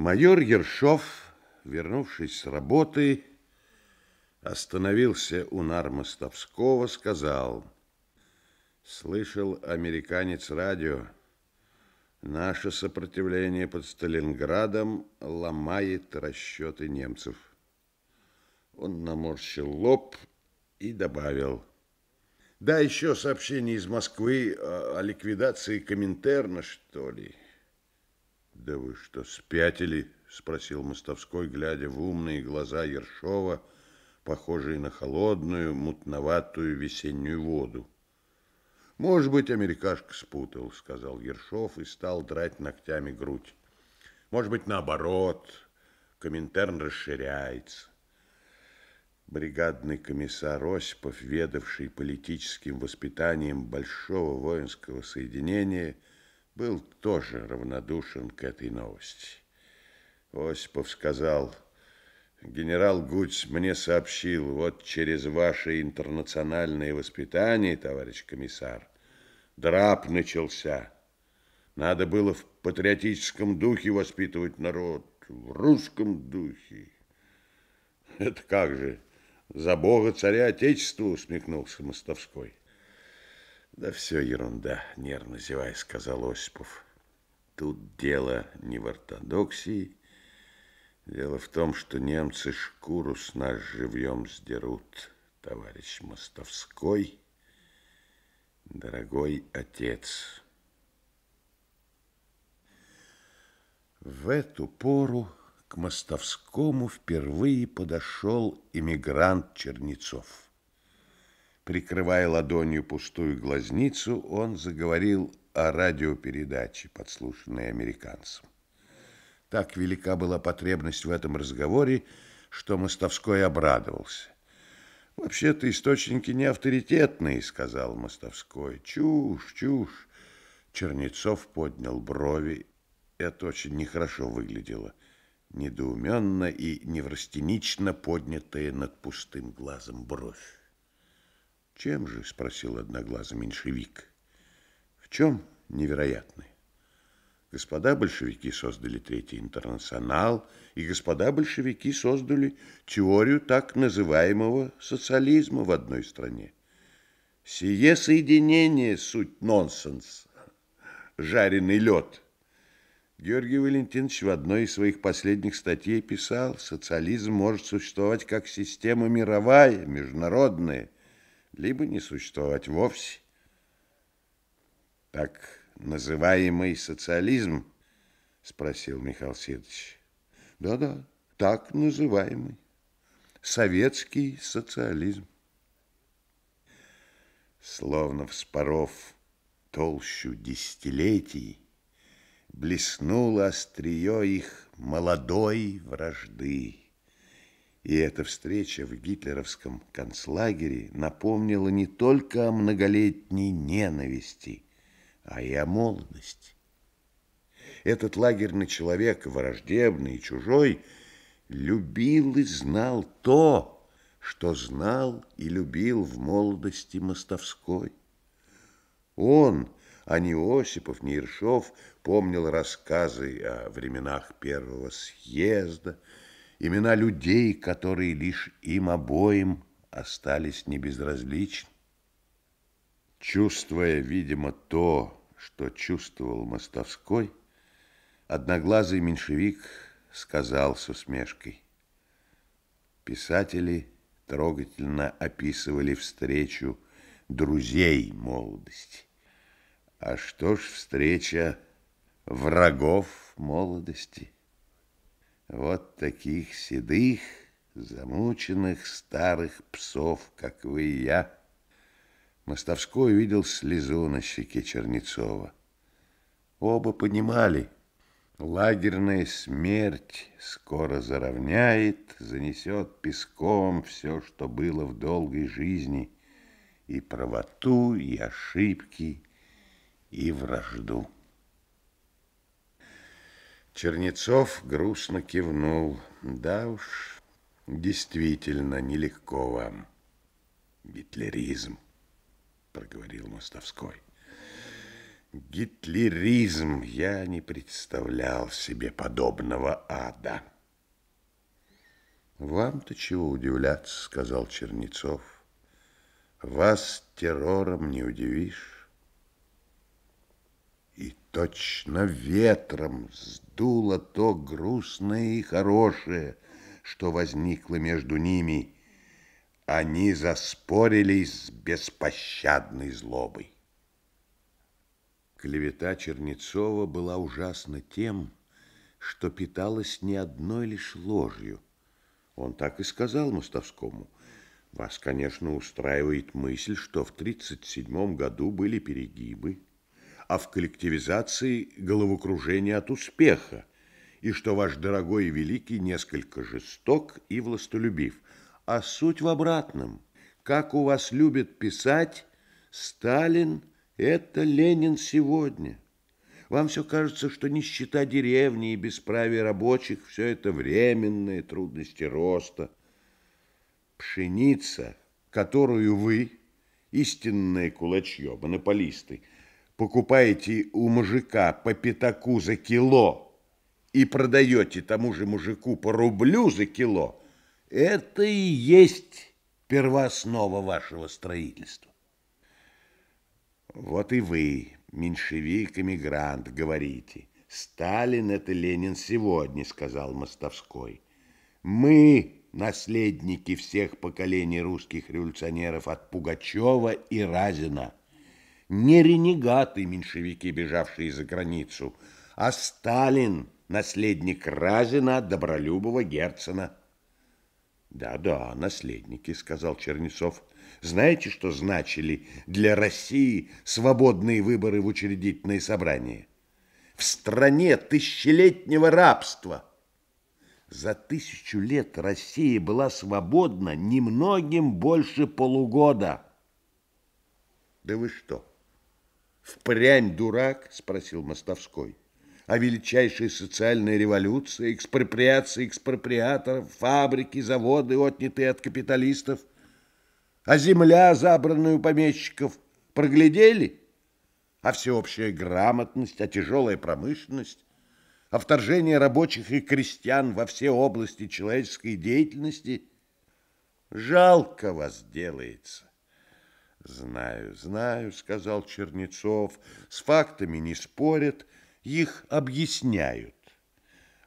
Майор Ершов, вернувшись с работы, остановился у нар сказал, «Слышал американец радио, наше сопротивление под Сталинградом ломает расчеты немцев». Он наморщил лоб и добавил, «Да, еще сообщение из Москвы о ликвидации Коминтерна, что ли». «Да вы что, спятили?» — спросил Мостовской, глядя в умные глаза Ершова, похожие на холодную, мутноватую весеннюю воду. «Может быть, америкашка спутал», — сказал Ершов и стал драть ногтями грудь. «Может быть, наоборот, Коминтерн расширяется». Бригадный комиссар Осипов, ведавший политическим воспитанием большого воинского соединения, — был тоже равнодушен к этой новости. Осипов сказал, генерал Гуц мне сообщил, вот через ваше интернациональное воспитание, товарищ комиссар, драп начался. Надо было в патриотическом духе воспитывать народ, в русском духе. Это как же, за бога царя отечества усмехнулся Мостовской. Да все ерунда, нервно зевая, сказал Осипов. Тут дело не в ортодоксии. Дело в том, что немцы шкуру с нас живьем сдерут, товарищ Мостовской, дорогой отец. В эту пору к Мостовскому впервые подошел эмигрант Чернецов. Прикрывая ладонью пустую глазницу, он заговорил о радиопередаче, подслушанной американцем. Так велика была потребность в этом разговоре, что Мостовской обрадовался. «Вообще-то источники не авторитетные», — сказал Мостовской. «Чушь, чушь». Чернецов поднял брови. Это очень нехорошо выглядело. Недоуменно и неврастенично поднятая над пустым глазом бровь. «Чем же?» — спросил одноглазый меньшевик. «В чем невероятный?» Господа большевики создали Третий интернационал, и господа большевики создали теорию так называемого социализма в одной стране. Сие соединение – суть нонсенс, жареный лед. Георгий Валентинович в одной из своих последних статей писал, социализм может существовать как система мировая, международная – либо не существовать вовсе. Так называемый социализм, спросил Михаил Сидорович. Да-да, так называемый советский социализм. Словно вспоров толщу десятилетий, блеснуло острие их молодой вражды. И эта встреча в гитлеровском концлагере напомнила не только о многолетней ненависти, а и о молодости. Этот лагерный человек, враждебный и чужой, любил и знал то, что знал и любил в молодости Мостовской. Он, а не Осипов, не Иршов, помнил рассказы о временах Первого съезда, имена людей, которые лишь им обоим остались небезразличны. Чувствуя, видимо, то, что чувствовал Мостовской, одноглазый меньшевик сказал с усмешкой. Писатели трогательно описывали встречу друзей молодости. А что ж встреча врагов молодости? Вот таких седых, замученных старых псов, как вы и я. Мостовской увидел слезу на щеке Чернецова. Оба понимали, лагерная смерть скоро заровняет, занесет песком все, что было в долгой жизни, и правоту, и ошибки, и вражду. Чернецов грустно кивнул. Да уж, действительно, нелегко вам. Гитлеризм, проговорил Мостовской. Гитлеризм! Я не представлял себе подобного ада. Вам-то чего удивляться, сказал Чернецов. Вас террором не удивишь. И точно ветром сдуло то грустное и хорошее, что возникло между ними. Они заспорились с беспощадной злобой. Клевета Чернецова была ужасна тем, что питалась не одной лишь ложью. Он так и сказал Мостовскому. Вас, конечно, устраивает мысль, что в 1937 году были перегибы, а в коллективизации головокружение от успеха, и что ваш дорогой и великий несколько жесток и властолюбив. А суть в обратном. Как у вас любят писать, Сталин – это Ленин сегодня. Вам все кажется, что нищета деревни и бесправие рабочих – все это временные трудности роста. Пшеница, которую вы, истинные кулачье, монополисты – покупаете у мужика по пятаку за кило и продаете тому же мужику по рублю за кило, это и есть первооснова вашего строительства. Вот и вы, меньшевик-эмигрант, говорите. Сталин – это Ленин сегодня, сказал Мостовской. Мы – наследники всех поколений русских революционеров от Пугачева и Разина – не ренегаты меньшевики, бежавшие за границу, а Сталин, наследник Разина, Добролюбова, Герцена. «Да-да, наследники», — сказал Чернецов. «Знаете, что значили для России свободные выборы в учредительное собрание? В стране тысячелетнего рабства!» За тысячу лет Россия была свободна немногим больше полугода. Да вы что? впрямь дурак?» – спросил Мостовской. «О величайшей социальной революции, экспроприации экспроприаторов, фабрики, заводы, отнятые от капиталистов, а земля, забранную у помещиков, проглядели? А всеобщая грамотность, а тяжелая промышленность, а вторжение рабочих и крестьян во все области человеческой деятельности? Жалко вас делается». Знаю, знаю, сказал Чернецов, с фактами не спорят, их объясняют.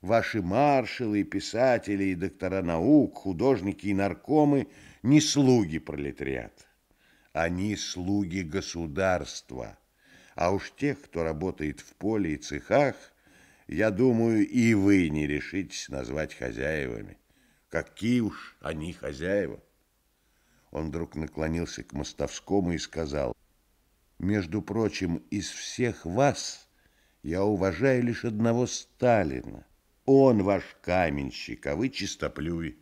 Ваши маршалы писатели, и доктора наук, художники и наркомы не слуги пролетариат. Они слуги государства. А уж тех, кто работает в поле и цехах, я думаю, и вы не решитесь назвать хозяевами. Какие уж они хозяева! Он вдруг наклонился к Мостовскому и сказал, «Между прочим, из всех вас я уважаю лишь одного Сталина. Он ваш каменщик, а вы чистоплюй.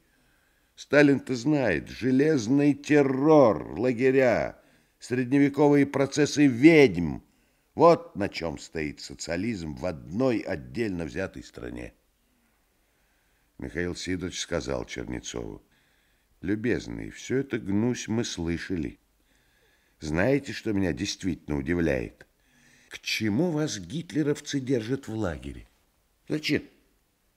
Сталин-то знает, железный террор, лагеря, средневековые процессы ведьм. Вот на чем стоит социализм в одной отдельно взятой стране. Михаил Сидорович сказал Чернецову, Любезный, все это гнусь мы слышали. Знаете, что меня действительно удивляет? К чему вас гитлеровцы держат в лагере? Зачем?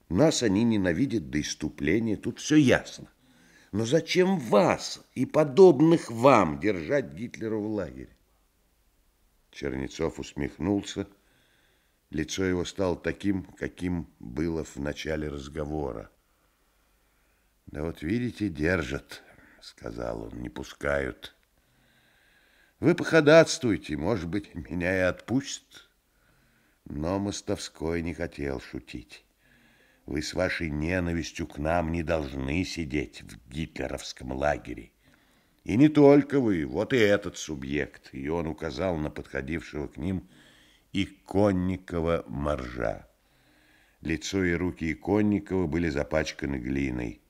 Нас они ненавидят до иступления, тут все ясно. Но зачем вас и подобных вам держать Гитлера в лагере? Чернецов усмехнулся. Лицо его стало таким, каким было в начале разговора. Да вот видите, держат, сказал он, не пускают. Вы походатствуйте, может быть, меня и отпустят. Но Мостовской не хотел шутить. Вы с вашей ненавистью к нам не должны сидеть в гитлеровском лагере. И не только вы, вот и этот субъект. И он указал на подходившего к ним Иконникова моржа. Лицо и руки Иконникова были запачканы глиной.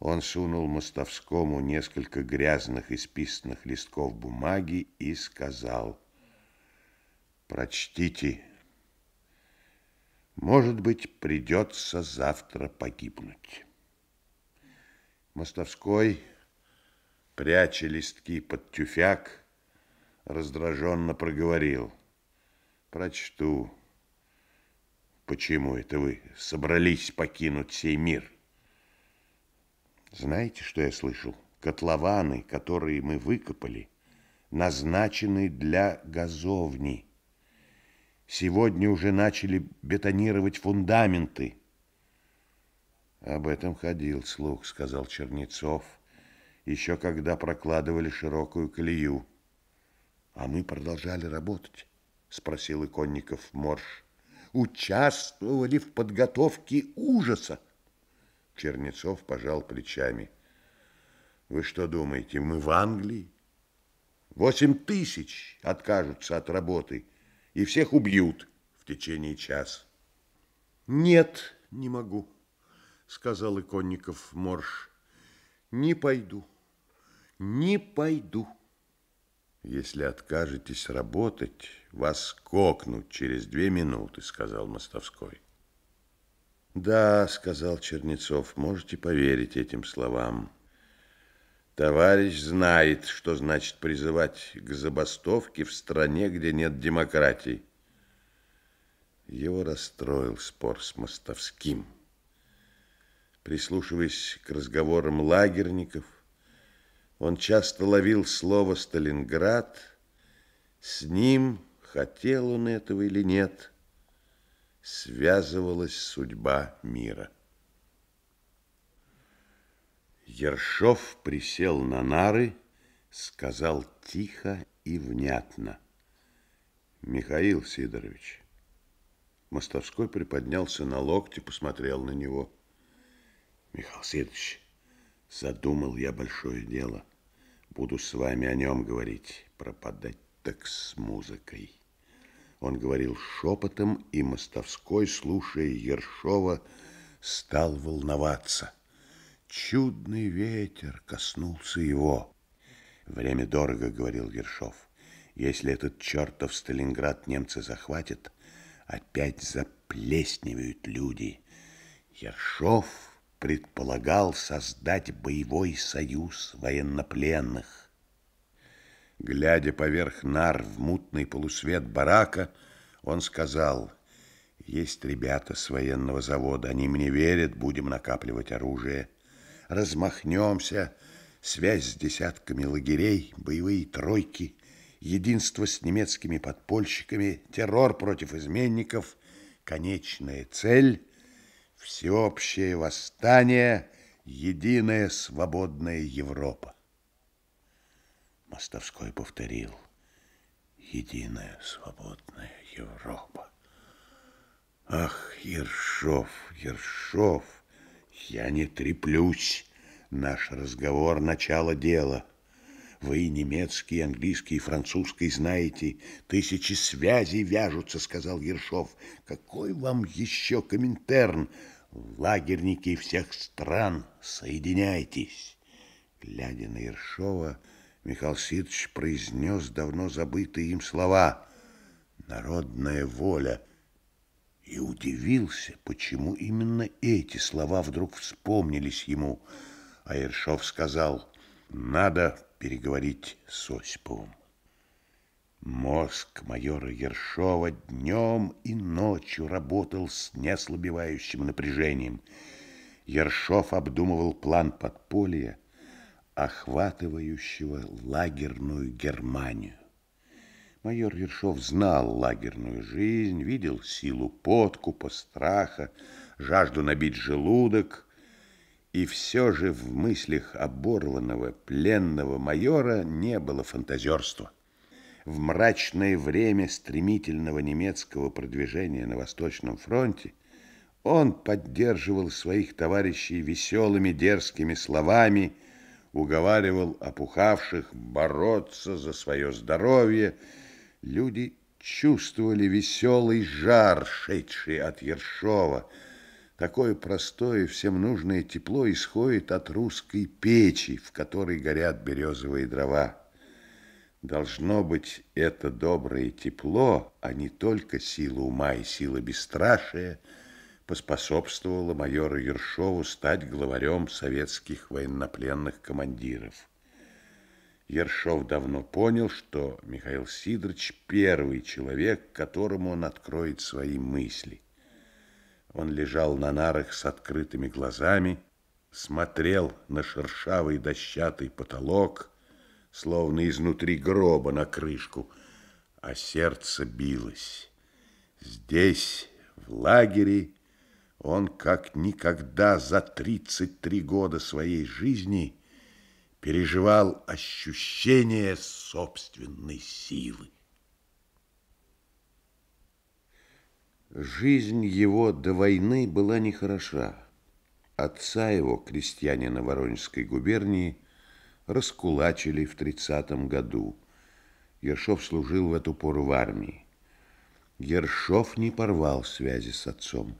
Он сунул Мостовскому несколько грязных и списанных листков бумаги и сказал, «Прочтите, может быть, придется завтра погибнуть». Мостовской, пряча листки под тюфяк, раздраженно проговорил, «Прочту, почему это вы собрались покинуть сей мир?» Знаете, что я слышал? Котлованы, которые мы выкопали, назначены для газовни. Сегодня уже начали бетонировать фундаменты. Об этом ходил слух, сказал Чернецов, еще когда прокладывали широкую колею. А мы продолжали работать, спросил Иконников Морж. Участвовали в подготовке ужаса. Чернецов пожал плечами. Вы что думаете, мы в Англии? Восемь тысяч откажутся от работы и всех убьют в течение часа. Нет, не могу, сказал Иконников морж. Не пойду, не пойду. Если откажетесь работать, вас кокнут через две минуты, сказал Мостовской. «Да», — сказал Чернецов, — «можете поверить этим словам». Товарищ знает, что значит призывать к забастовке в стране, где нет демократии. Его расстроил спор с Мостовским. Прислушиваясь к разговорам лагерников, он часто ловил слово «Сталинград». С ним, хотел он этого или нет, — связывалась судьба мира. Ершов присел на нары, сказал тихо и внятно. Михаил Сидорович. Мостовской приподнялся на локте, посмотрел на него. Михаил Сидорович, задумал я большое дело. Буду с вами о нем говорить, пропадать так с музыкой. Он говорил шепотом, и Мостовской, слушая Ершова, стал волноваться. Чудный ветер коснулся его. «Время дорого», — говорил Ершов. «Если этот чертов Сталинград немцы захватят, опять заплесневают люди». Ершов предполагал создать боевой союз военнопленных. Глядя поверх нар в мутный полусвет барака, он сказал, «Есть ребята с военного завода, они мне верят, будем накапливать оружие. Размахнемся, связь с десятками лагерей, боевые тройки, единство с немецкими подпольщиками, террор против изменников, конечная цель — всеобщее восстание, единая свободная Европа». Мостовской повторил. Единая свободная Европа. Ах, Ершов, Ершов, я не треплюсь. Наш разговор — начало дела. Вы немецкий, английский и французский знаете. Тысячи связей вяжутся, — сказал Ершов. Какой вам еще Коминтерн? Лагерники всех стран, соединяйтесь. Глядя на Ершова, — Михаил Сидович произнес давно забытые им слова «народная воля» и удивился, почему именно эти слова вдруг вспомнились ему. А Ершов сказал «надо переговорить с Осиповым». Мозг майора Ершова днем и ночью работал с неслабевающим напряжением. Ершов обдумывал план подполья, охватывающего лагерную Германию. Майор Вершов знал лагерную жизнь, видел силу подкупа, страха, жажду набить желудок. И все же в мыслях оборванного, пленного майора не было фантазерства. В мрачное время стремительного немецкого продвижения на Восточном фронте он поддерживал своих товарищей веселыми дерзкими словами – уговаривал опухавших бороться за свое здоровье. Люди чувствовали веселый жар, шедший от Ершова. Такое простое и всем нужное тепло исходит от русской печи, в которой горят березовые дрова. Должно быть, это доброе тепло, а не только сила ума и сила бесстрашия – поспособствовала майору Ершову стать главарем советских военнопленных командиров. Ершов давно понял, что Михаил Сидорович – первый человек, которому он откроет свои мысли. Он лежал на нарах с открытыми глазами, смотрел на шершавый дощатый потолок, словно изнутри гроба на крышку, а сердце билось. Здесь, в лагере, он как никогда за 33 года своей жизни переживал ощущение собственной силы. Жизнь его до войны была нехороша. Отца его, крестьянина Воронежской губернии, раскулачили в 30 году. Ершов служил в эту пору в армии. Ершов не порвал связи с отцом.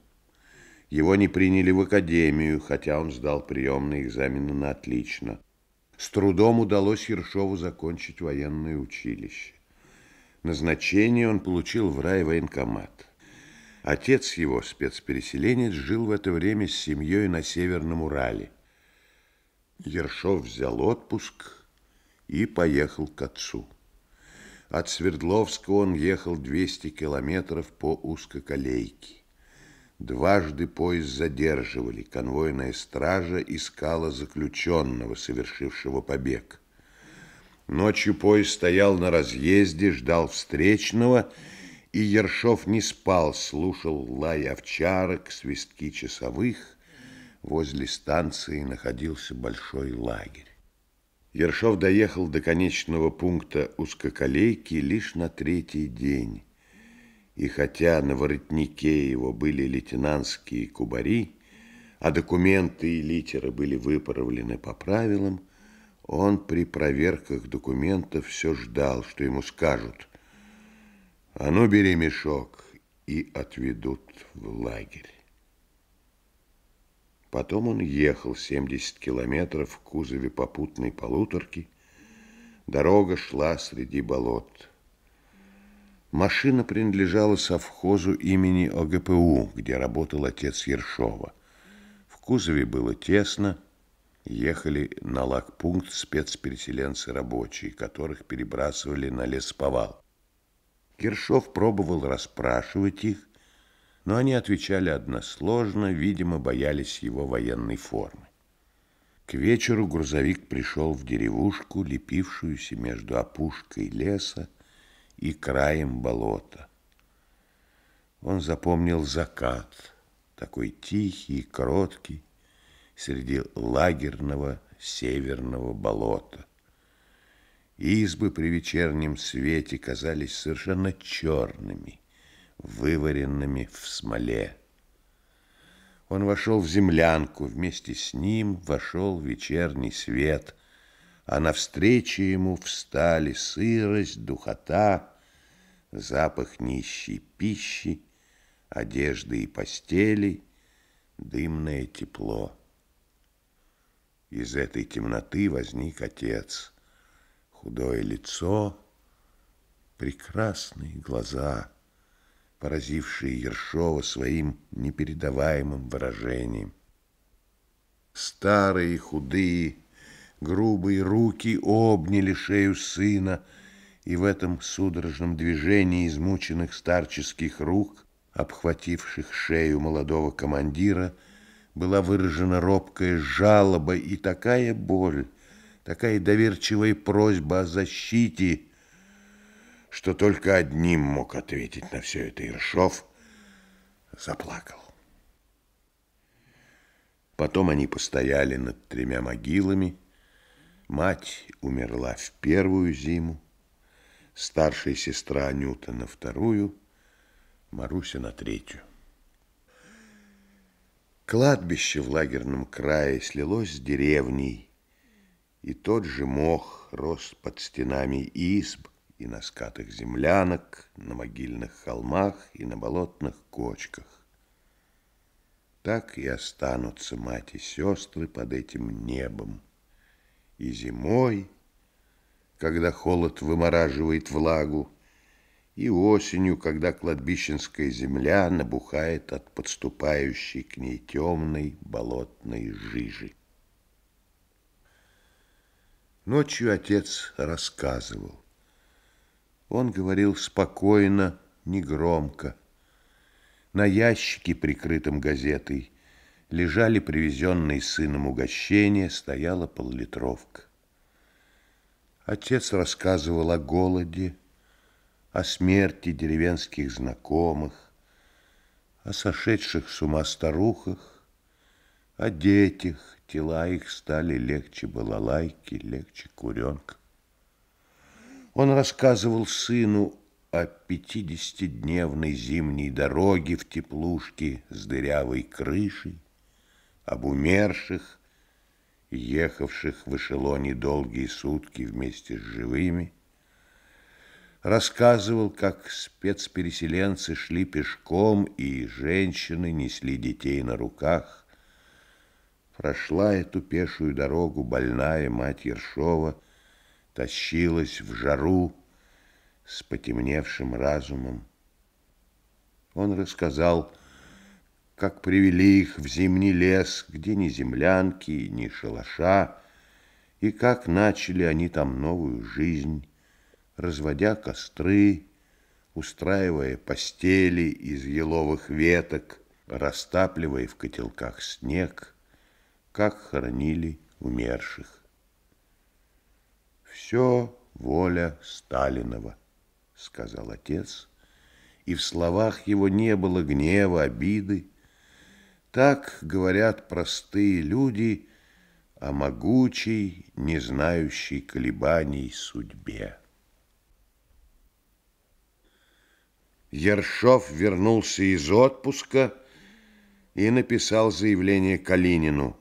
Его не приняли в академию, хотя он сдал приемные экзамены на отлично. С трудом удалось Ершову закончить военное училище. Назначение он получил в райвоенкомат. Отец его, спецпереселенец, жил в это время с семьей на Северном Урале. Ершов взял отпуск и поехал к отцу. От Свердловска он ехал 200 километров по узкоколейке. Дважды поезд задерживали, конвойная стража искала заключенного, совершившего побег. Ночью поезд стоял на разъезде, ждал встречного, и Ершов не спал, слушал лай овчарок, свистки часовых. Возле станции находился большой лагерь. Ершов доехал до конечного пункта узкоколейки лишь на третий день. И хотя на воротнике его были лейтенантские кубари, а документы и литеры были выправлены по правилам, он при проверках документов все ждал, что ему скажут «А ну, бери мешок!» и отведут в лагерь. Потом он ехал 70 километров в кузове попутной полуторки. Дорога шла среди болот. Машина принадлежала совхозу имени ОГПУ, где работал отец Ершова. В кузове было тесно, ехали на лагпункт спецпереселенцы рабочие, которых перебрасывали на лесповал. Ершов пробовал расспрашивать их, но они отвечали односложно, видимо, боялись его военной формы. К вечеру грузовик пришел в деревушку, лепившуюся между опушкой леса и краем болота. Он запомнил закат, такой тихий и кроткий, среди лагерного северного болота. Избы при вечернем свете казались совершенно черными, вываренными в смоле. Он вошел в землянку, вместе с ним вошел вечерний свет, а навстречу ему встали сырость, духота, запах нищей пищи, одежды и постели, дымное тепло. Из этой темноты возник отец. Худое лицо, прекрасные глаза, поразившие Ершова своим непередаваемым выражением. Старые худые, грубые руки обняли шею сына, и в этом судорожном движении измученных старческих рук, обхвативших шею молодого командира, была выражена робкая жалоба и такая боль, такая доверчивая просьба о защите, что только одним мог ответить на все это Иршов, заплакал. Потом они постояли над тремя могилами, Мать умерла в первую зиму, старшая сестра Анюта на вторую, Маруся на третью. Кладбище в лагерном крае слилось с деревней, и тот же мох рос под стенами изб и на скатах землянок, на могильных холмах и на болотных кочках. Так и останутся мать и сестры под этим небом и зимой, когда холод вымораживает влагу, и осенью, когда кладбищенская земля набухает от подступающей к ней темной болотной жижи. Ночью отец рассказывал. Он говорил спокойно, негромко. На ящике, прикрытом газетой, лежали привезенные сыном угощения, стояла поллитровка. Отец рассказывал о голоде, о смерти деревенских знакомых, о сошедших с ума старухах, о детях, тела их стали легче балалайки, легче куренка. Он рассказывал сыну о пятидесятидневной зимней дороге в теплушке с дырявой крышей, об умерших, ехавших в эшелоне долгие сутки вместе с живыми, рассказывал, как спецпереселенцы шли пешком, и женщины несли детей на руках. Прошла эту пешую дорогу больная мать Ершова, тащилась в жару с потемневшим разумом. Он рассказал, что как привели их в зимний лес, где ни землянки, ни шалаша, и как начали они там новую жизнь, разводя костры, устраивая постели из еловых веток, растапливая в котелках снег, как хоронили умерших. «Все воля Сталинова», — сказал отец, и в словах его не было гнева, обиды, так говорят простые люди о могучей, не знающей колебаний судьбе. Ершов вернулся из отпуска и написал заявление Калинину.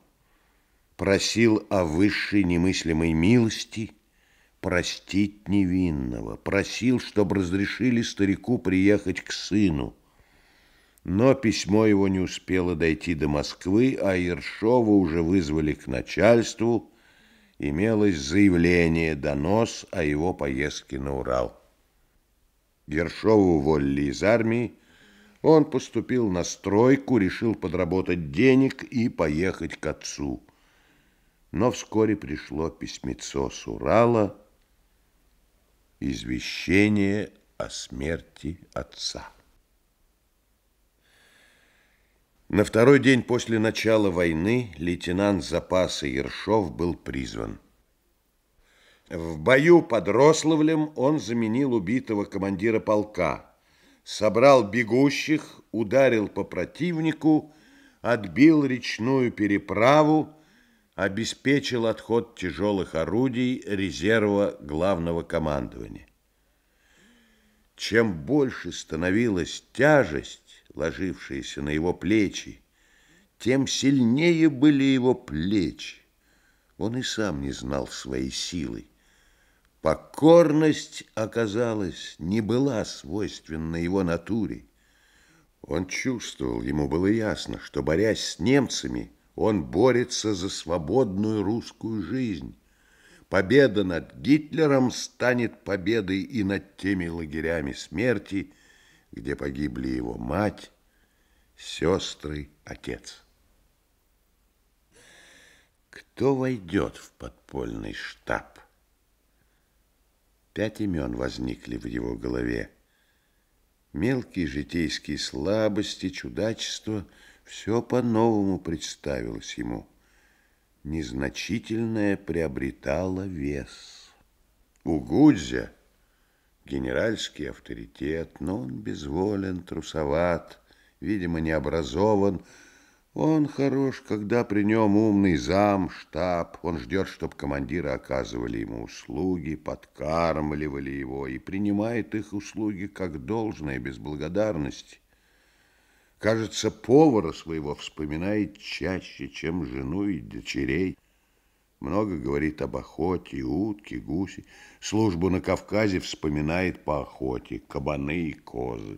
Просил о высшей немыслимой милости простить невинного. Просил, чтобы разрешили старику приехать к сыну но письмо его не успело дойти до Москвы, а Ершова уже вызвали к начальству. Имелось заявление, донос о его поездке на Урал. Ершову уволили из армии. Он поступил на стройку, решил подработать денег и поехать к отцу. Но вскоре пришло письмецо с Урала, извещение о смерти отца. На второй день после начала войны лейтенант запаса Ершов был призван. В бою под Рославлем он заменил убитого командира полка, собрал бегущих, ударил по противнику, отбил речную переправу, обеспечил отход тяжелых орудий резерва главного командования. Чем больше становилась тяжесть, ложившиеся на его плечи, тем сильнее были его плечи. Он и сам не знал своей силы. Покорность, оказалась не была свойственна его натуре. Он чувствовал, ему было ясно, что, борясь с немцами, он борется за свободную русскую жизнь. Победа над Гитлером станет победой и над теми лагерями смерти, где погибли его мать, сестры, отец. Кто войдет в подпольный штаб? Пять имен возникли в его голове. Мелкие житейские слабости, чудачество, все по-новому представилось ему. Незначительное приобретало вес. У Гудзя — генеральский авторитет, но он безволен, трусоват, видимо, не образован. Он хорош, когда при нем умный зам, штаб. Он ждет, чтобы командиры оказывали ему услуги, подкармливали его и принимает их услуги как должное, без благодарности. Кажется, повара своего вспоминает чаще, чем жену и дочерей. Много говорит об охоте, утки, гуси. Службу на Кавказе вспоминает по охоте, кабаны и козы.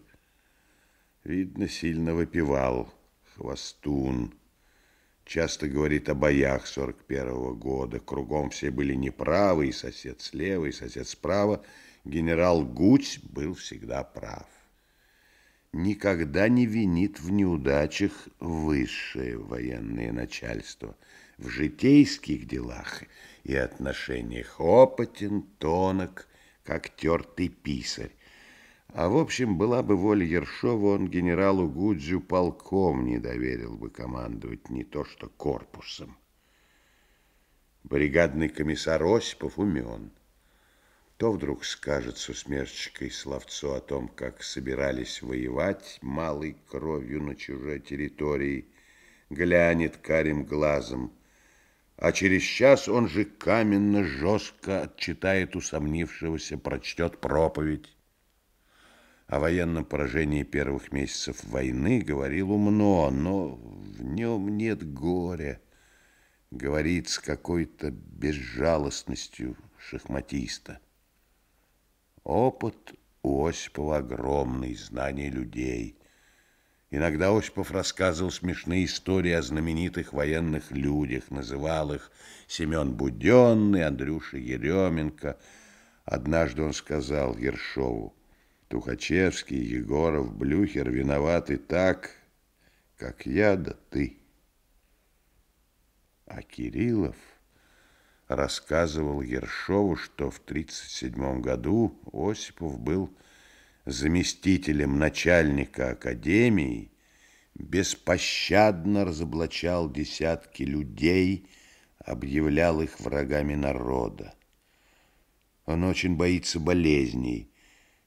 Видно, сильно выпивал хвостун. Часто говорит о боях сорок первого года. Кругом все были неправы, и сосед слева, и сосед справа. Генерал Гусь был всегда прав. Никогда не винит в неудачах высшее военное начальство – в житейских делах и отношениях опытен, тонок, как тертый писарь. А в общем, была бы воля Ершова, он генералу Гудзю полком не доверил бы командовать, не то что корпусом. Бригадный комиссар Осипов умен. То вдруг скажет с усмешечкой словцу о том, как собирались воевать малой кровью на чужой территории, глянет карим глазом а через час он же каменно жестко отчитает усомнившегося, прочтет проповедь. О военном поражении первых месяцев войны говорил умно, но в нем нет горя. Говорит с какой-то безжалостностью шахматиста. Опыт у Осипова огромный, знание людей. Иногда Осипов рассказывал смешные истории о знаменитых военных людях, называл их Семен Буденный, Андрюша Еременко. Однажды он сказал Ершову, Тухачевский, Егоров, Блюхер виноваты так, как я да ты. А Кириллов рассказывал Ершову, что в 1937 году Осипов был заместителем начальника академии, беспощадно разоблачал десятки людей, объявлял их врагами народа. Он очень боится болезней,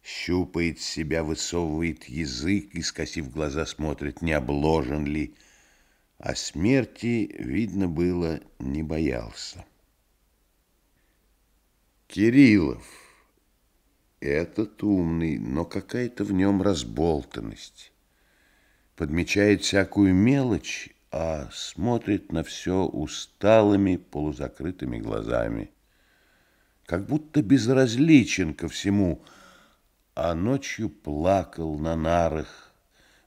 щупает себя, высовывает язык и, скосив глаза, смотрит, не обложен ли. А смерти, видно было, не боялся. Кириллов этот умный, но какая-то в нем разболтанность. Подмечает всякую мелочь, а смотрит на все усталыми, полузакрытыми глазами. Как будто безразличен ко всему, а ночью плакал на нарах.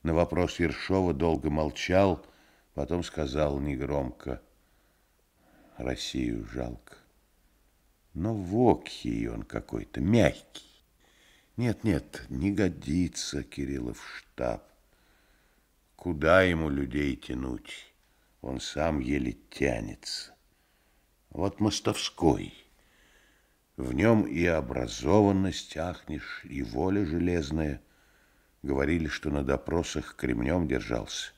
На вопрос Ершова долго молчал, потом сказал негромко, «Россию жалко». Но вокхий он какой-то, мягкий. Нет, нет, не годится Кириллов штаб. Куда ему людей тянуть? Он сам еле тянется. Вот Мостовской. В нем и образованность ахнешь, и воля железная. Говорили, что на допросах кремнем держался.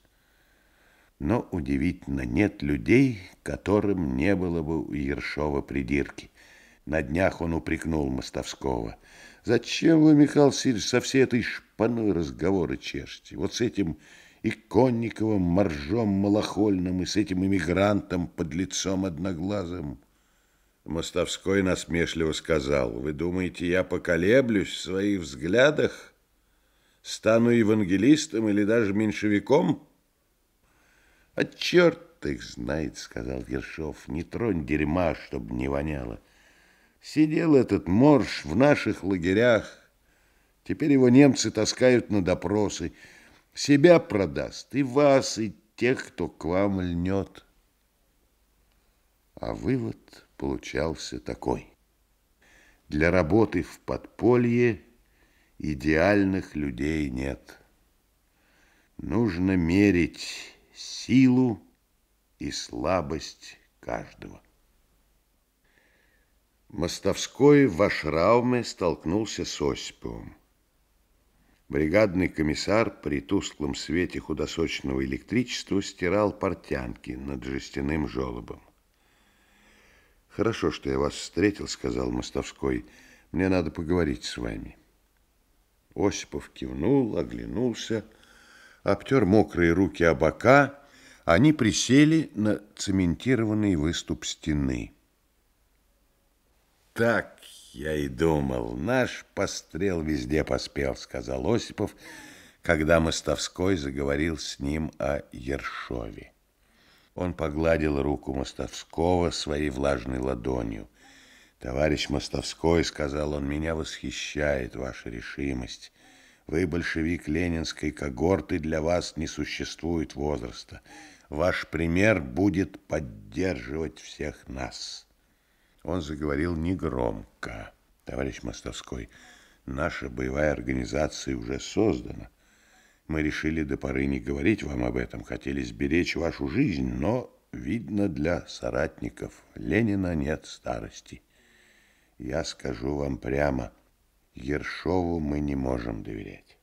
Но удивительно, нет людей, которым не было бы у Ершова придирки. На днях он упрекнул Мостовского – Зачем вы, Михаил Сильевич, со всей этой шпаной разговоры чешете? Вот с этим Иконниковым, Моржом Малахольным и с этим иммигрантом под лицом одноглазым. Мостовской насмешливо сказал, «Вы думаете, я поколеблюсь в своих взглядах? Стану евангелистом или даже меньшевиком?» «А черт их знает», — сказал Гершов. — «не тронь дерьма, чтобы не воняло». Сидел этот морж в наших лагерях. Теперь его немцы таскают на допросы. Себя продаст и вас, и тех, кто к вам льнет. А вывод получался такой. Для работы в подполье идеальных людей нет. Нужно мерить силу и слабость каждого. Мостовской в Ашрауме столкнулся с Осиповым. Бригадный комиссар при тусклом свете худосочного электричества стирал портянки над жестяным желобом. «Хорошо, что я вас встретил», — сказал Мостовской. «Мне надо поговорить с вами». Осипов кивнул, оглянулся, обтер мокрые руки о бока. Они присели на цементированный выступ стены так я и думал. Наш пострел везде поспел, сказал Осипов, когда Мостовской заговорил с ним о Ершове. Он погладил руку Мостовского своей влажной ладонью. «Товарищ Мостовской, — сказал он, — меня восхищает ваша решимость. Вы, большевик ленинской когорты, для вас не существует возраста. Ваш пример будет поддерживать всех нас». Он заговорил негромко. «Товарищ Мостовской, наша боевая организация уже создана. Мы решили до поры не говорить вам об этом, хотели сберечь вашу жизнь, но, видно, для соратников Ленина нет старости. Я скажу вам прямо, Ершову мы не можем доверять.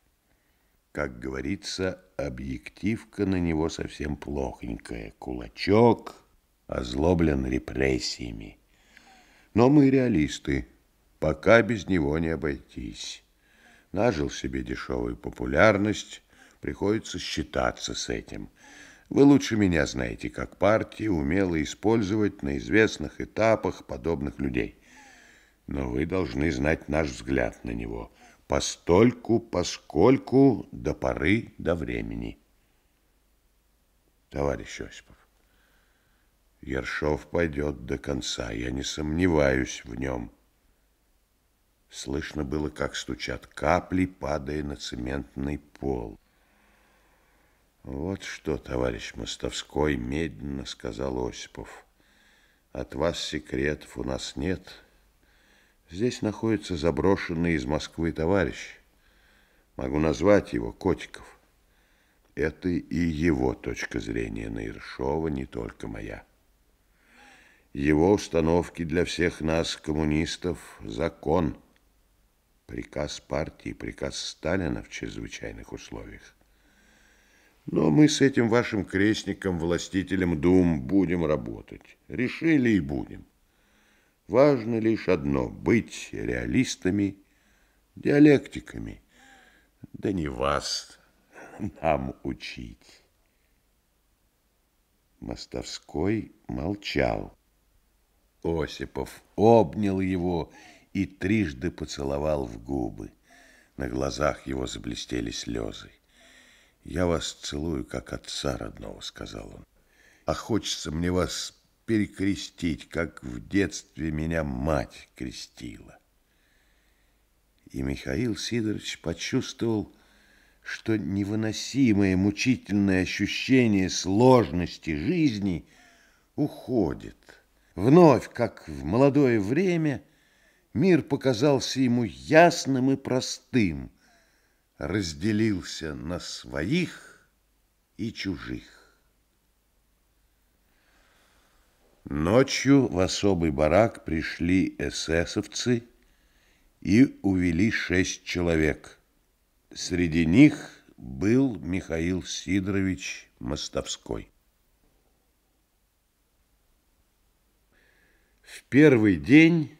Как говорится, объективка на него совсем плохенькая, кулачок озлоблен репрессиями. Но мы реалисты, пока без него не обойтись. Нажил себе дешевую популярность, приходится считаться с этим. Вы лучше меня знаете, как партии умело использовать на известных этапах подобных людей. Но вы должны знать наш взгляд на него, постольку, поскольку до поры до времени. Товарищ Осипов. Ершов пойдет до конца, я не сомневаюсь в нем. Слышно было, как стучат капли, падая на цементный пол. «Вот что, товарищ Мостовской, — медленно сказал Осипов, — от вас секретов у нас нет. Здесь находится заброшенный из Москвы товарищ. Могу назвать его Котиков. Это и его точка зрения на Ершова, не только моя». Его установки для всех нас, коммунистов, закон. Приказ партии, приказ Сталина в чрезвычайных условиях. Но мы с этим вашим крестником, властителем дум, будем работать. Решили и будем. Важно лишь одно — быть реалистами, диалектиками. Да не вас нам учить. Мостовской молчал. Осипов обнял его и трижды поцеловал в губы. На глазах его заблестели слезы. «Я вас целую, как отца родного», — сказал он. «А хочется мне вас перекрестить, как в детстве меня мать крестила». И Михаил Сидорович почувствовал, что невыносимое мучительное ощущение сложности жизни уходит — Вновь, как в молодое время, мир показался ему ясным и простым, разделился на своих и чужих. Ночью в особый барак пришли эсэсовцы и увели шесть человек. Среди них был Михаил Сидорович Мостовской. В первый день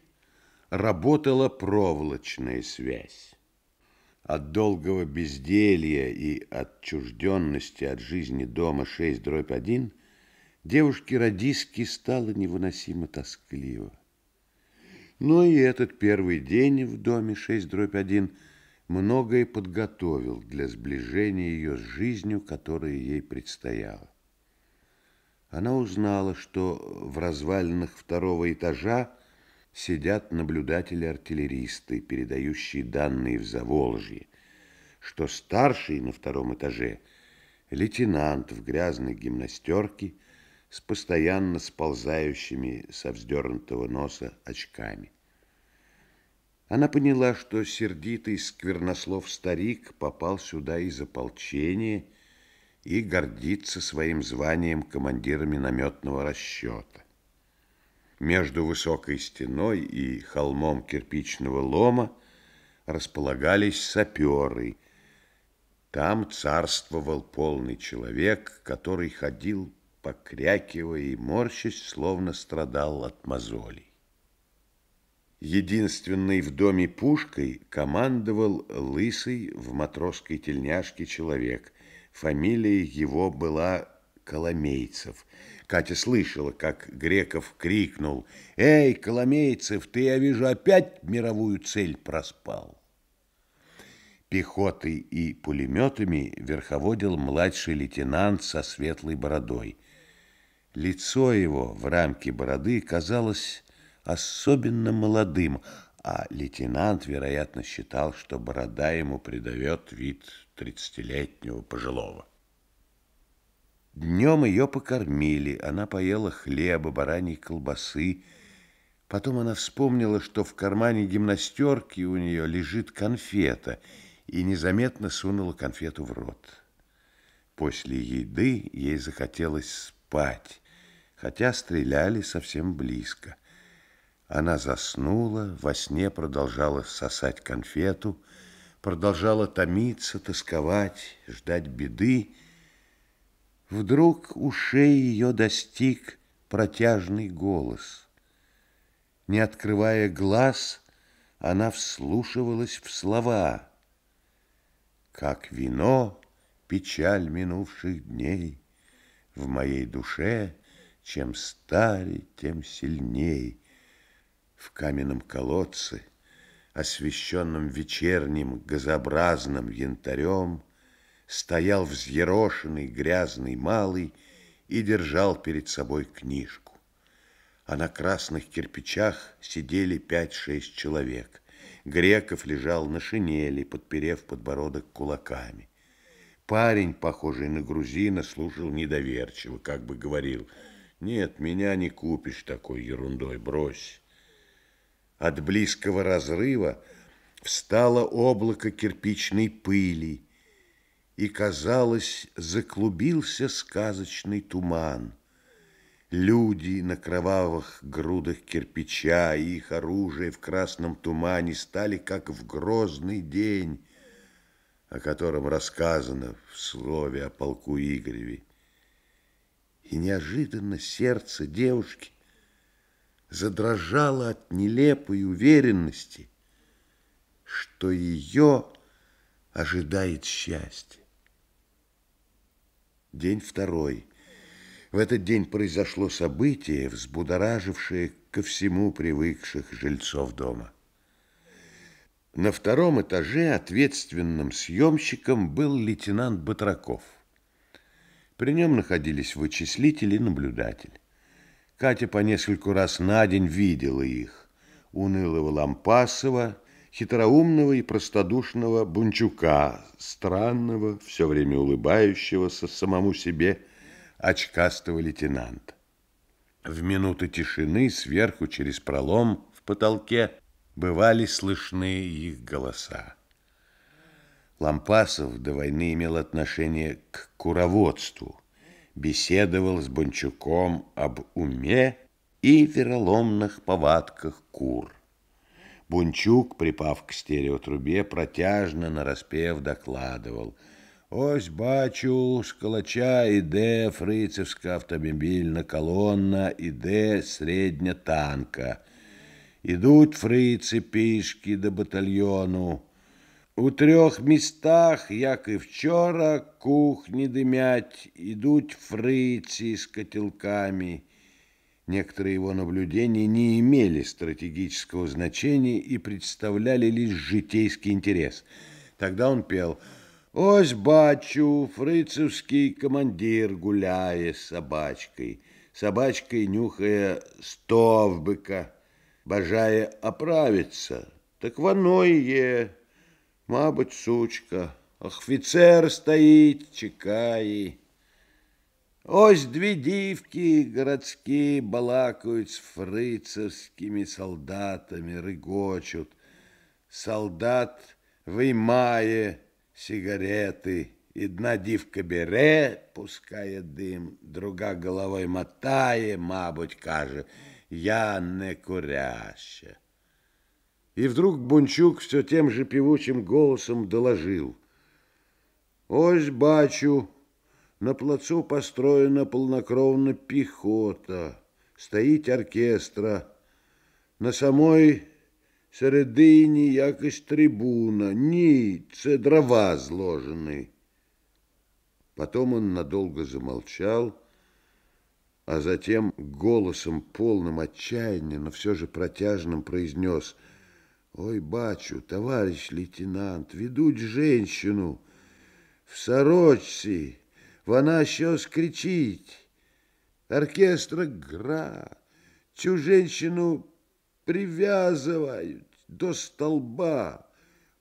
работала проволочная связь. От долгого безделья и отчужденности от жизни дома 6 дробь 1 девушке радиски стало невыносимо тоскливо. Но и этот первый день в доме 6 дробь 1 многое подготовил для сближения ее с жизнью, которая ей предстояла она узнала, что в развалинах второго этажа сидят наблюдатели-артиллеристы, передающие данные в Заволжье, что старший на втором этаже лейтенант в грязной гимнастерке с постоянно сползающими со вздернутого носа очками. Она поняла, что сердитый сквернослов старик попал сюда из ополчения – и гордится своим званием командира минометного расчета. Между высокой стеной и холмом кирпичного лома располагались саперы. Там царствовал полный человек, который ходил, покрякивая и морщась, словно страдал от мозолей. Единственный в доме пушкой командовал лысый в матросской тельняшке человек – Фамилия его была Коломейцев. Катя слышала, как Греков крикнул «Эй, Коломейцев, ты, я вижу, опять мировую цель проспал!» Пехотой и пулеметами верховодил младший лейтенант со светлой бородой. Лицо его в рамке бороды казалось особенно молодым, а лейтенант, вероятно, считал, что борода ему придает вид тридцатилетнего пожилого. Днем ее покормили, она поела хлеба, бараньей колбасы. Потом она вспомнила, что в кармане гимнастерки у нее лежит конфета, и незаметно сунула конфету в рот. После еды ей захотелось спать, хотя стреляли совсем близко. Она заснула, во сне продолжала сосать конфету — продолжала томиться, тосковать, ждать беды. Вдруг ушей ее достиг протяжный голос. Не открывая глаз, она вслушивалась в слова. Как вино, печаль минувших дней, В моей душе, чем старей, тем сильней, В каменном колодце — освещенном вечерним газообразным янтарем, стоял взъерошенный грязный малый и держал перед собой книжку. А на красных кирпичах сидели пять-шесть человек. Греков лежал на шинели, подперев подбородок кулаками. Парень, похожий на грузина, служил недоверчиво, как бы говорил, «Нет, меня не купишь такой ерундой, брось». От близкого разрыва встало облако кирпичной пыли, и, казалось, заклубился сказочный туман. Люди на кровавых грудах кирпича и их оружие в красном тумане стали как в грозный день, о котором рассказано в слове о полку Игореве. И неожиданно сердце девушки задрожала от нелепой уверенности, что ее ожидает счастье. День второй. В этот день произошло событие, взбудоражившее ко всему привыкших жильцов дома. На втором этаже ответственным съемщиком был лейтенант Батраков. При нем находились вычислитель и наблюдатель. Катя по нескольку раз на день видела их. Унылого Лампасова, хитроумного и простодушного Бунчука, странного, все время улыбающегося самому себе очкастого лейтенанта. В минуты тишины сверху через пролом в потолке бывали слышны их голоса. Лампасов до войны имел отношение к куроводству – беседовал с Бончуком об уме и вероломных повадках кур. Бунчук, припав к стереотрубе, протяжно нараспев докладывал. «Ось бачу, з калача іде фрицевська автомобільна колонна, іде средняя танка. идут фриці пішки до батальону». У трех местах, як и вчера, кухні дымять, идут фриці с котелками. Некоторые его наблюдения не имели стратегического значения и представляли лишь житейский интерес. Тогда он пел «Ось бачу, фрицевский командир, гуляя с собачкой, собачкой нюхая стовбыка, бажая оправиться, так воно и е». Мабуть, сучка. Офіцер стоит чекай. Ось дві дивки городские балакают с фрицевськими солдатами, ригочуть. Солдат вымае сигареты, и Одна дивка бере, пускає дым, друга головой мотає, мабуть, каже, я не куряща. И вдруг Бунчук все тем же певучим голосом доложил. «Ось бачу, на плацу построена полнокровна пехота, стоит оркестра, на самой середине якость трибуна. Ні, це дрова зложены". Потом он надолго замолчал, а затем голосом полным отчаяния, но все же протяжным произнес – Ой, бачу, товарищ лейтенант, ведут женщину в сорочці, вона еще скричить, Оркестра гра, цю женщину привязывают до столба.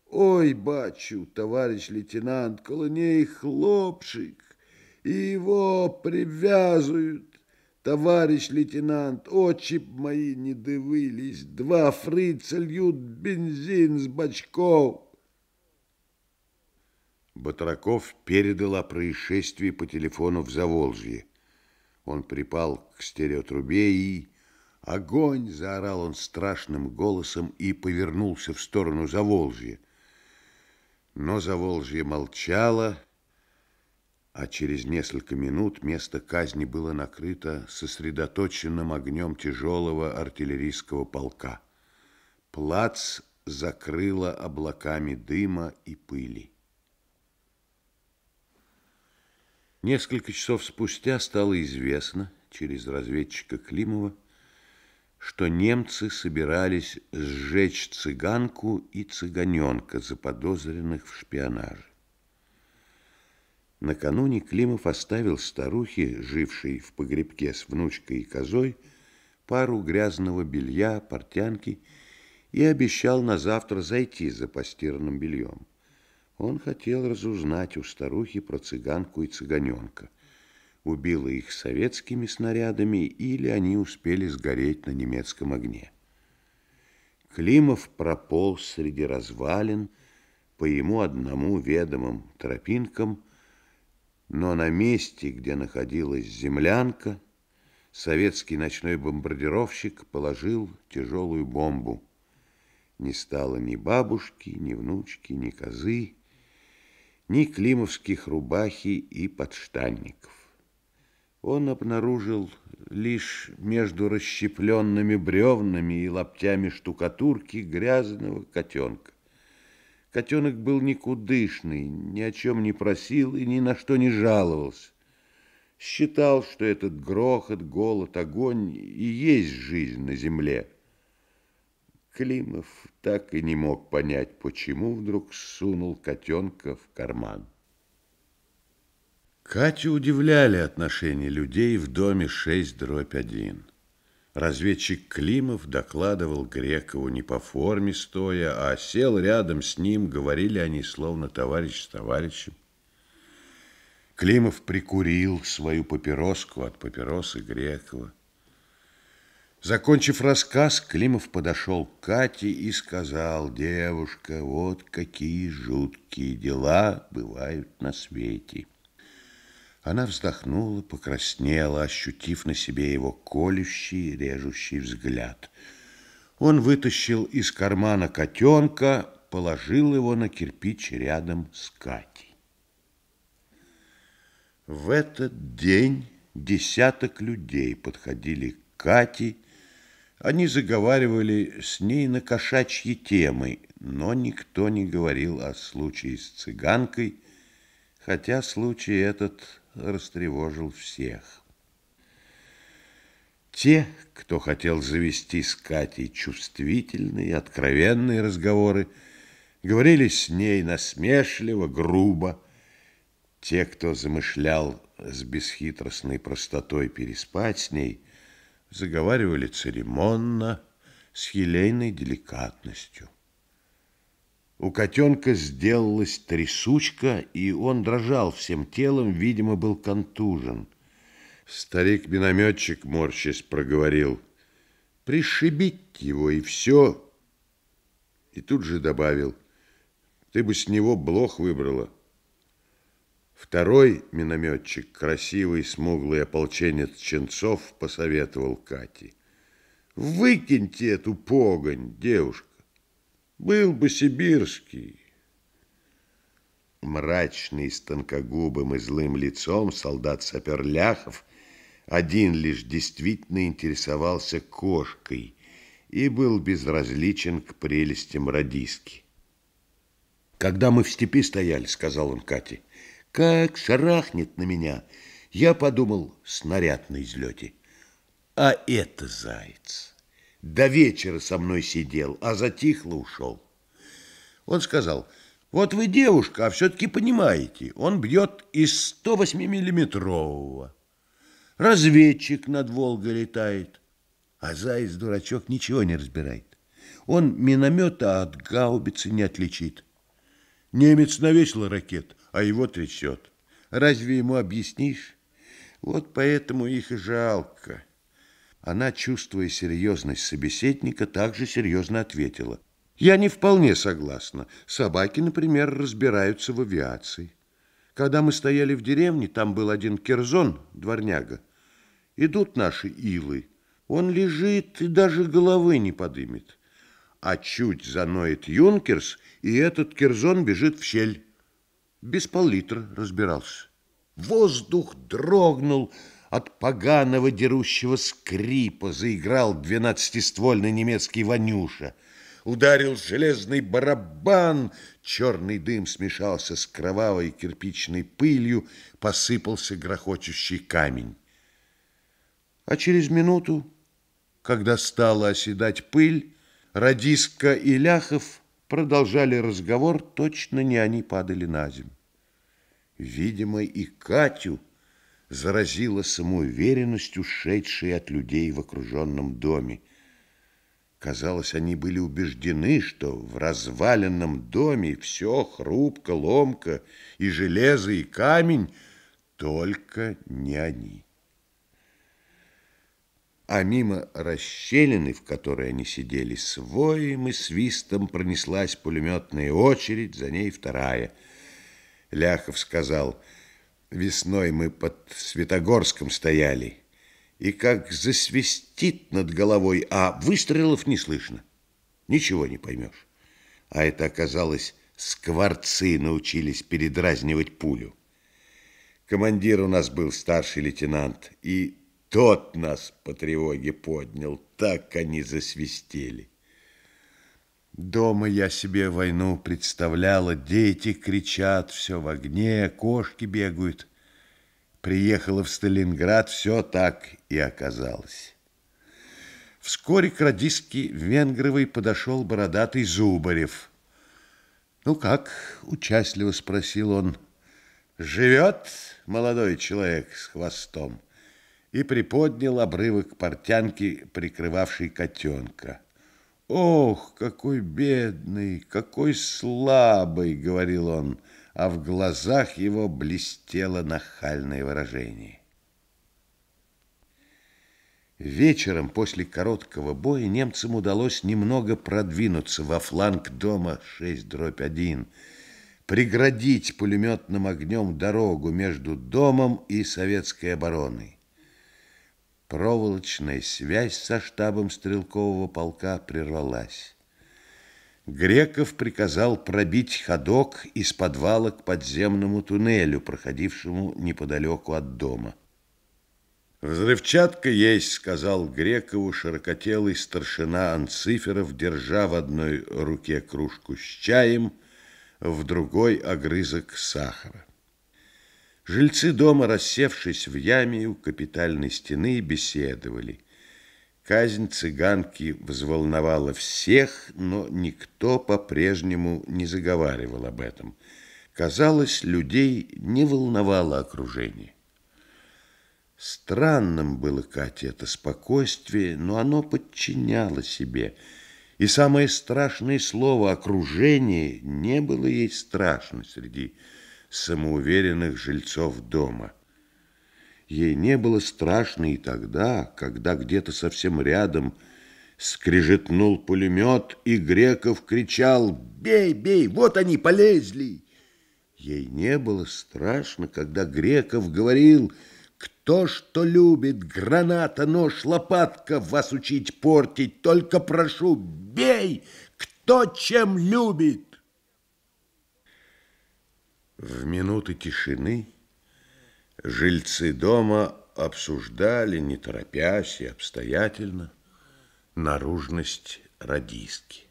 Ой, бачу, товарищ лейтенант, коло ней хлопчик, и его привязывают. Товарищ лейтенант, очі мои мої не дивились, два фрица льют бензин с бачков. Батраков передал о происшествии по телефону в Заволжье. Он припал к стереотрубе и... «Огонь!» — заорал он страшным голосом и повернулся в сторону Заволжья. Но Заволжье молчало, а через несколько минут место казни было накрыто сосредоточенным огнем тяжелого артиллерийского полка. Плац закрыло облаками дыма и пыли. Несколько часов спустя стало известно через разведчика Климова, что немцы собирались сжечь цыганку и цыганенка, заподозренных в шпионаже. Накануне Климов оставил старухе, жившей в погребке с внучкой и козой, пару грязного белья, портянки и обещал на завтра зайти за постиранным бельем. Он хотел разузнать у старухи про цыганку и цыганенка. Убила их советскими снарядами или они успели сгореть на немецком огне. Климов прополз среди развалин по ему одному ведомым тропинкам, но на месте, где находилась землянка, советский ночной бомбардировщик положил тяжелую бомбу. Не стало ни бабушки, ни внучки, ни козы, ни климовских рубахи и подштанников. Он обнаружил лишь между расщепленными бревнами и лаптями штукатурки грязного котенка. Котенок был никудышный, ни о чем не просил и ни на что не жаловался. Считал, что этот грохот, голод, огонь и есть жизнь на земле. Климов так и не мог понять, почему вдруг сунул котенка в карман. Катю удивляли отношения людей в доме 6 дробь 1. Разведчик Климов докладывал Грекову не по форме стоя, а сел рядом с ним, говорили они словно товарищ с товарищем. Климов прикурил свою папироску от папиросы Грекова. Закончив рассказ, Климов подошел к Кате и сказал, «Девушка, вот какие жуткие дела бывают на свете». Она вздохнула, покраснела, ощутив на себе его колющий, режущий взгляд. Он вытащил из кармана котенка, положил его на кирпич рядом с Катей. В этот день десяток людей подходили к Кате. Они заговаривали с ней на кошачьи темы, но никто не говорил о случае с цыганкой – хотя случай этот растревожил всех. Те, кто хотел завести с Катей чувствительные, откровенные разговоры, говорили с ней насмешливо, грубо. Те, кто замышлял с бесхитростной простотой переспать с ней, заговаривали церемонно, с елейной деликатностью. У котенка сделалась трясучка, и он дрожал всем телом, видимо, был контужен. Старик-минометчик, морщись, проговорил. «Пришибить его, и все!» И тут же добавил. «Ты бы с него блох выбрала». Второй минометчик, красивый смуглый ополченец Ченцов, посоветовал Кате. «Выкиньте эту погонь, девушка! Был бы сибирский. Мрачный, с тонкогубым и злым лицом солдат-сапер Ляхов один лишь действительно интересовался кошкой и был безразличен к прелестям радиски. «Когда мы в степи стояли, — сказал он Кате, — как шарахнет на меня!» Я подумал, снаряд на излете. А это заяц. До вечера со мной сидел, а затихло ушел. Он сказал, вот вы девушка, а все-таки понимаете, он бьет из 108-миллиметрового. Разведчик над Волгой летает, а заяц-дурачок ничего не разбирает. Он миномета от гаубицы не отличит. Немец навесил ракет, а его трясет. Разве ему объяснишь? Вот поэтому их и жалко. Она, чувствуя серьезность собеседника, также серьезно ответила. «Я не вполне согласна. Собаки, например, разбираются в авиации. Когда мы стояли в деревне, там был один кирзон, дворняга. Идут наши илы. Он лежит и даже головы не подымет. А чуть заноет юнкерс, и этот кирзон бежит в щель. Без пол разбирался. Воздух дрогнул, от поганого дерущего скрипа заиграл двенадцатиствольный немецкий «Ванюша». Ударил железный барабан, черный дым смешался с кровавой кирпичной пылью, посыпался грохочущий камень. А через минуту, когда стала оседать пыль, Радиска и Ляхов продолжали разговор, точно не они падали на землю. Видимо, и Катю заразила самоуверенностью, шедшей от людей в окруженном доме. Казалось, они были убеждены, что в разваленном доме все хрупко, ломко, и железо, и камень, только не они. А мимо расщелины, в которой они сидели, с воем и свистом пронеслась пулеметная очередь, за ней вторая. Ляхов сказал — Весной мы под Светогорском стояли, и как засвистит над головой, а выстрелов не слышно. Ничего не поймешь. А это оказалось, скворцы научились передразнивать пулю. Командир у нас был старший лейтенант, и тот нас по тревоге поднял. Так они засвистели. Дома я себе войну представляла, дети кричат, все в огне, кошки бегают. Приехала в Сталинград, все так и оказалось. Вскоре к радистке Венгровой подошел бородатый Зубарев. «Ну как?» – участливо спросил он. «Живет молодой человек с хвостом» и приподнял обрывок портянки, прикрывавший котенка. «Ох, какой бедный, какой слабый!» — говорил он, а в глазах его блестело нахальное выражение. Вечером после короткого боя немцам удалось немного продвинуться во фланг дома 6-1, преградить пулеметным огнем дорогу между домом и советской обороной проволочная связь со штабом стрелкового полка прервалась. Греков приказал пробить ходок из подвала к подземному туннелю, проходившему неподалеку от дома. «Взрывчатка есть», — сказал Грекову широкотелый старшина Анциферов, держа в одной руке кружку с чаем, в другой — огрызок сахара. Жильцы дома, рассевшись в яме у капитальной стены, беседовали. Казнь цыганки взволновала всех, но никто по-прежнему не заговаривал об этом. Казалось, людей не волновало окружение. Странным было Кате это спокойствие, но оно подчиняло себе. И самое страшное слово «окружение» не было ей страшно среди людей самоуверенных жильцов дома. Ей не было страшно и тогда, когда где-то совсем рядом скрежетнул пулемет, и Греков кричал «Бей, бей, вот они полезли!» Ей не было страшно, когда Греков говорил «Кто что любит, граната, нож, лопатка, вас учить портить, только прошу, бей, кто чем любит!» В минуты тишины жильцы дома обсуждали, не торопясь и обстоятельно, наружность радистки.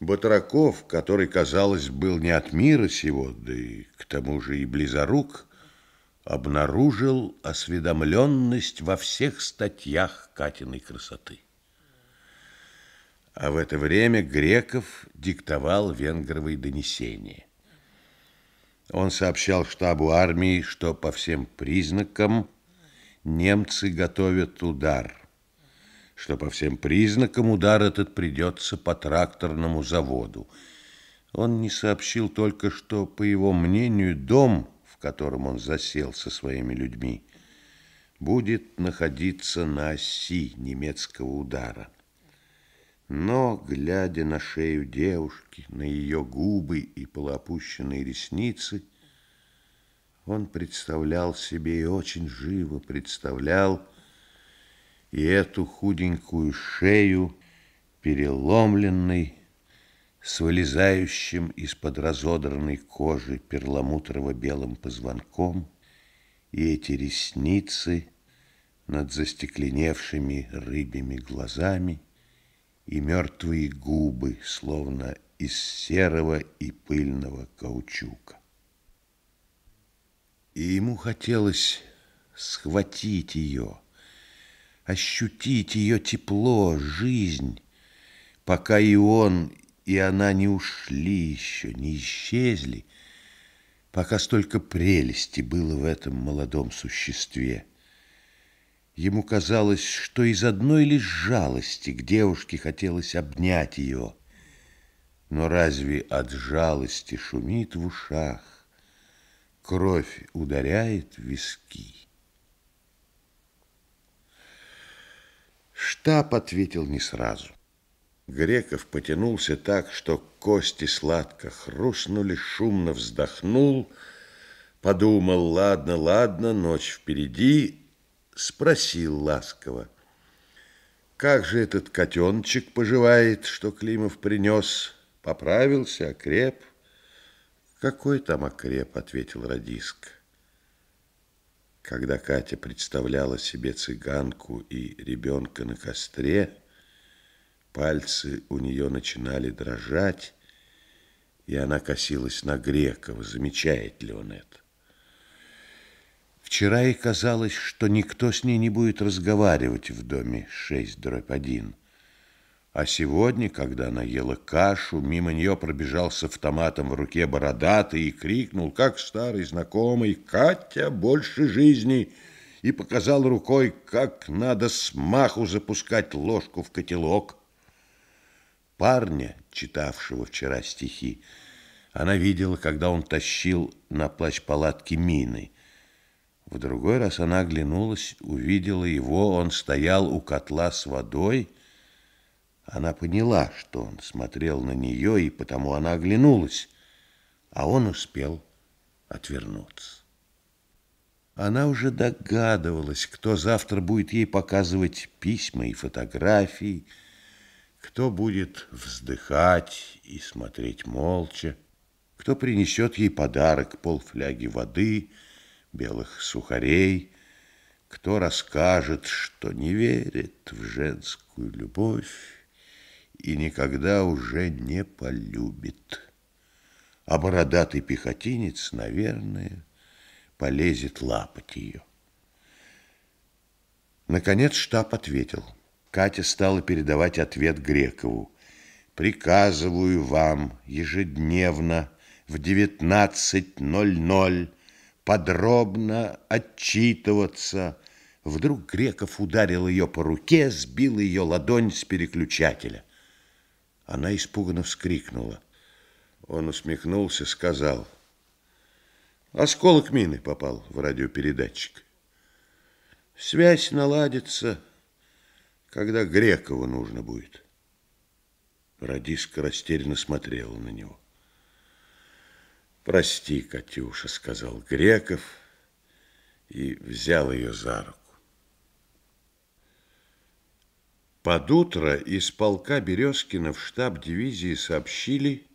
Батраков, который, казалось, был не от мира сего, да и к тому же и близорук, обнаружил осведомленность во всех статьях Катиной красоты. А в это время Греков диктовал венгровые донесения – он сообщал штабу армии, что по всем признакам немцы готовят удар, что по всем признакам удар этот придется по тракторному заводу. Он не сообщил только, что, по его мнению, дом, в котором он засел со своими людьми, будет находиться на оси немецкого удара. Но, глядя на шею девушки, на ее губы и полуопущенные ресницы, он представлял себе и очень живо представлял и эту худенькую шею, переломленной, с вылезающим из-под разодранной кожи перламутрово-белым позвонком, и эти ресницы над застекленевшими рыбьими глазами, и мертвые губы, словно из серого и пыльного каучука. И ему хотелось схватить ее, ощутить ее тепло, жизнь, пока и он, и она не ушли еще, не исчезли, пока столько прелести было в этом молодом существе. Ему казалось, что из одной лишь жалости к девушке хотелось обнять ее. Но разве от жалости шумит в ушах? Кровь ударяет в виски. Штаб ответил не сразу. Греков потянулся так, что кости сладко хрустнули, шумно вздохнул, подумал, ладно, ладно, ночь впереди, спросил ласково. Как же этот котеночек поживает, что Климов принес? Поправился, окреп? Какой там окреп, ответил Радиск. Когда Катя представляла себе цыганку и ребенка на костре, пальцы у нее начинали дрожать, и она косилась на Грекова, замечает ли он это. Вчера ей казалось, что никто с ней не будет разговаривать в доме 6 дробь 1. А сегодня, когда она ела кашу, мимо нее пробежал с автоматом в руке бородатый и крикнул, как старый знакомый, «Катя, больше жизни!» и показал рукой, как надо смаху запускать ложку в котелок. Парня, читавшего вчера стихи, она видела, когда он тащил на плащ палатки мины. В другой раз она оглянулась, увидела его, он стоял у котла с водой. Она поняла, что он смотрел на нее, и потому она оглянулась, а он успел отвернуться. Она уже догадывалась, кто завтра будет ей показывать письма и фотографии, кто будет вздыхать и смотреть молча, кто принесет ей подарок, полфляги воды — белых сухарей, кто расскажет, что не верит в женскую любовь и никогда уже не полюбит. А бородатый пехотинец, наверное, полезет лапать ее. Наконец штаб ответил. Катя стала передавать ответ Грекову. «Приказываю вам ежедневно в девятнадцать ноль ноль подробно отчитываться. Вдруг Греков ударил ее по руке, сбил ее ладонь с переключателя. Она испуганно вскрикнула. Он усмехнулся, сказал. Осколок мины попал в радиопередатчик. Связь наладится, когда Грекова нужно будет. Радиска растерянно смотрела на него. «Прости, Катюша», — сказал Греков и взял ее за руку. Под утро из полка Березкина в штаб дивизии сообщили,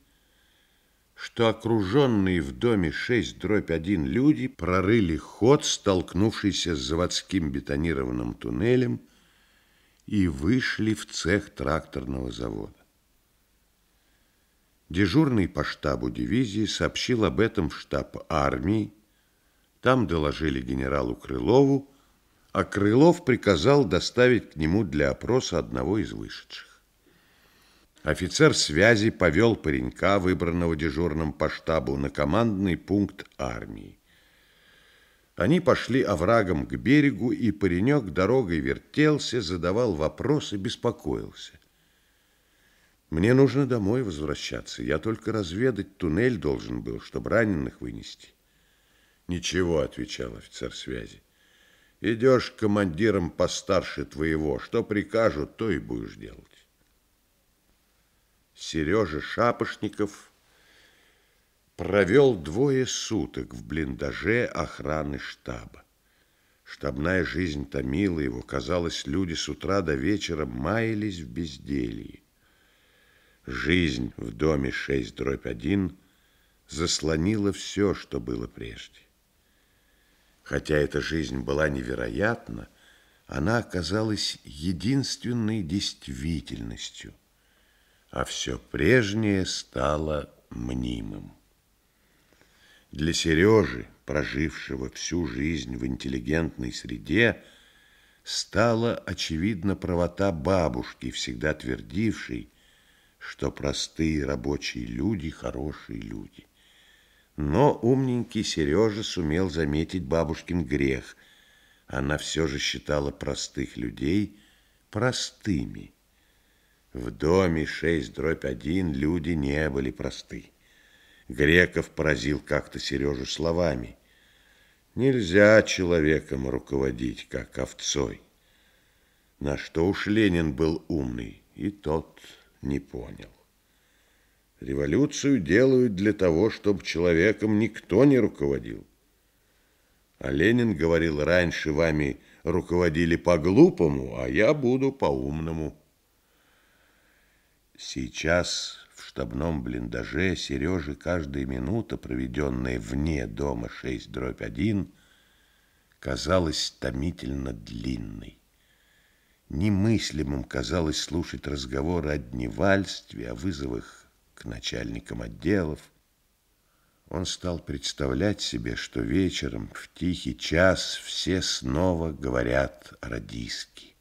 что окруженные в доме 6-1 люди прорыли ход, столкнувшийся с заводским бетонированным туннелем, и вышли в цех тракторного завода. Дежурный по штабу дивизии сообщил об этом в штаб армии. Там доложили генералу Крылову, а Крылов приказал доставить к нему для опроса одного из вышедших. Офицер связи повел паренька, выбранного дежурным по штабу, на командный пункт армии. Они пошли оврагом к берегу, и паренек дорогой вертелся, задавал вопросы, беспокоился. Мне нужно домой возвращаться. Я только разведать туннель должен был, чтобы раненых вынести. Ничего, отвечал офицер связи. Идешь к командирам постарше твоего. Что прикажут, то и будешь делать. Сережа Шапошников провел двое суток в блиндаже охраны штаба. Штабная жизнь томила его. Казалось, люди с утра до вечера маялись в безделье. Жизнь в доме 6 дробь 1 заслонила все, что было прежде. Хотя эта жизнь была невероятна, она оказалась единственной действительностью, а все прежнее стало мнимым. Для Сережи, прожившего всю жизнь в интеллигентной среде, стала очевидна правота бабушки, всегда твердившей – что простые рабочие люди – хорошие люди. Но умненький Сережа сумел заметить бабушкин грех. Она все же считала простых людей простыми. В доме 6 дробь 1 люди не были просты. Греков поразил как-то Сережу словами. Нельзя человеком руководить, как овцой. На что уж Ленин был умный, и тот не понял. Революцию делают для того, чтобы человеком никто не руководил. А Ленин говорил, раньше вами руководили по-глупому, а я буду по-умному. Сейчас в штабном блиндаже Сережи каждая минута, проведенная вне дома 6-1, казалась томительно длинной. Немыслимым казалось слушать разговоры о дневальстве, о вызовах к начальникам отделов. Он стал представлять себе, что вечером в тихий час все снова говорят о радиске.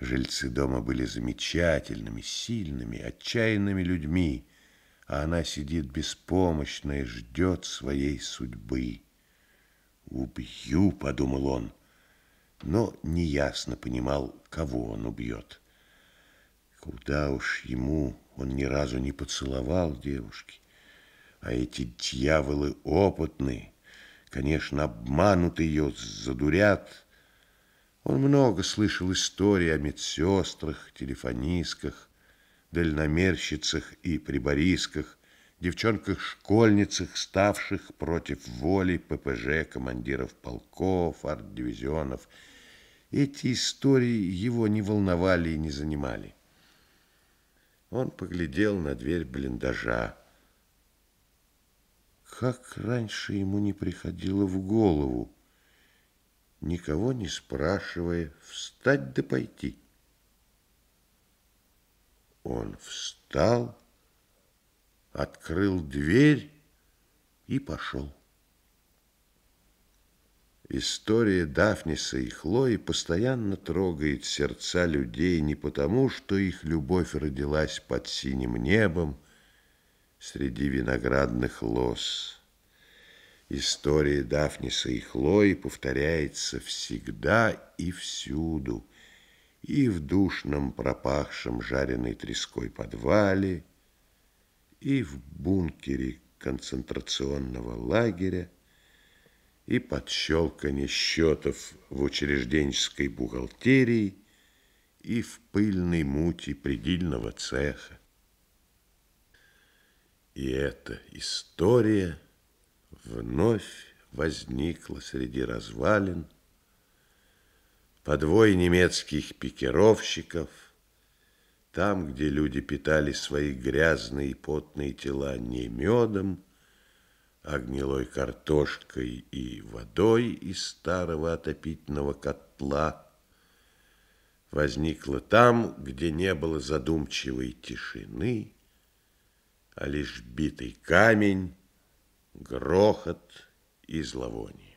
Жильцы дома были замечательными, сильными, отчаянными людьми, а она сидит беспомощная, ждет своей судьбы. «Убью», — подумал он, но неясно понимал, кого он убьет. Куда уж ему он ни разу не поцеловал девушки. А эти дьяволы опытные, конечно, обманут ее, задурят. Он много слышал историй о медсестрах, телефонистках, дальномерщицах и приборисках, девчонках-школьницах, ставших против воли ППЖ командиров полков, арт-дивизионов эти истории его не волновали и не занимали. Он поглядел на дверь блиндажа. Как раньше ему не приходило в голову, никого не спрашивая, встать да пойти. Он встал, открыл дверь и пошел. История Дафниса и Хлои постоянно трогает сердца людей не потому, что их любовь родилась под синим небом среди виноградных лоз. История Дафниса и Хлои повторяется всегда и всюду, и в душном пропахшем жареной треской подвале, и в бункере концентрационного лагеря, и подщелканье счетов в учрежденческой бухгалтерии и в пыльной мути предельного цеха. И эта история вновь возникла среди развалин подвой немецких пикировщиков, там, где люди питали свои грязные и потные тела не медом, огнилой картошкой и водой из старого отопительного котла возникла там, где не было задумчивой тишины, а лишь битый камень, грохот и зловоние.